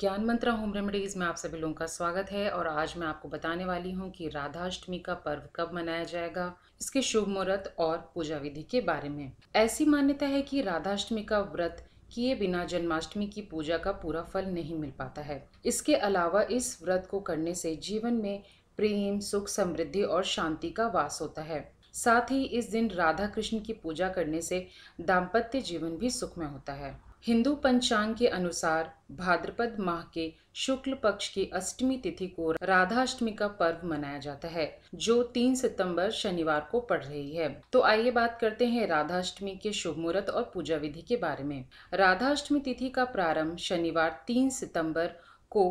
ज्ञान Mantra home remedies में आप सभी लोगों का स्वागत है और आज मैं आपको बताने वाली हूँ कि राधाष्टमी का पर्व कब मनाया जाएगा इसके शुभ मुहूर्त और पूजा विधि के बारे में ऐसी मान्यता है कि राधाष्टमी का व्रत किए बिना जन्माष्टमी की पूजा का पूरा फल नहीं मिल पाता है इसके अलावा इस व्रत को करने से जीवन में प्रेम सुख समृद्धि और शांति का वास होता है साथ ही इस दिन राधा कृष्ण की पूजा करने से दाम्पत्य जीवन भी सुखमय होता है हिंदू पंचांग के अनुसार भाद्रपद माह के शुक्ल पक्ष की अष्टमी तिथि को राधाष्टमी का पर्व मनाया जाता है जो 3 सितंबर शनिवार को पड़ रही है तो आइए बात करते हैं राधाष्टमी के शुभ मुहूर्त और पूजा विधि के बारे में राधाष्टमी तिथि का प्रारंभ शनिवार 3 सितंबर को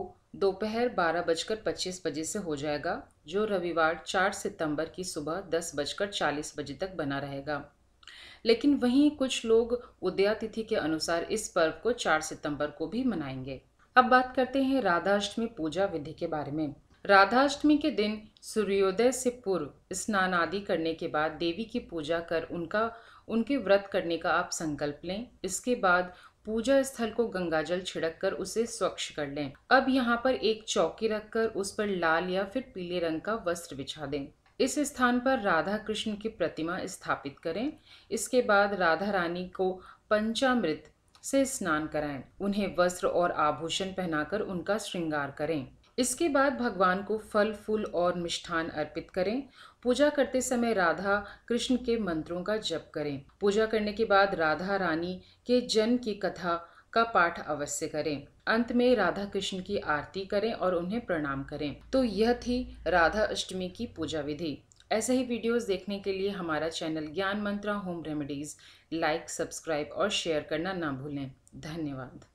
दोपहर बारह बजकर पच्चीस बजे से हो जाएगा जो रविवार 4 सितंबर की सुबह दस बजकर चालीस बजे तक बना रहेगा लेकिन वहीं कुछ लोग उदयातिथि के अनुसार इस पर्व को 4 सितंबर को भी मनाएंगे अब बात करते हैं राधाष्टमी पूजा विधि के बारे में राधाष्टमी के दिन सूर्योदय से पूर्व स्नान आदि करने के बाद देवी की पूजा कर उनका उनके व्रत करने का आप संकल्प लें इसके बाद पूजा स्थल को गंगाजल छिड़क कर उसे स्वच्छ कर लें अब यहाँ पर एक चौकी रखकर उस पर लाल या फिर पीले रंग का वस्त्र बिछा दें इस स्थान पर राधा कृष्ण की प्रतिमा स्थापित करें इसके बाद राधा रानी को पंचामृत से स्नान कराएं उन्हें वस्त्र और आभूषण पहनाकर उनका श्रृंगार करें इसके बाद भगवान को फल फूल और मिष्ठान अर्पित करें पूजा करते समय राधा कृष्ण के मंत्रों का जप करें पूजा करने के बाद राधा रानी के जन्म की कथा का पाठ अवश्य करें अंत में राधा कृष्ण की आरती करें और उन्हें प्रणाम करें तो यह थी राधा अष्टमी की पूजा विधि ऐसे ही वीडियोस देखने के लिए हमारा channel Gyan Mantra home remedies like subscribe और शेयर करना ना भूलें धन्यवाद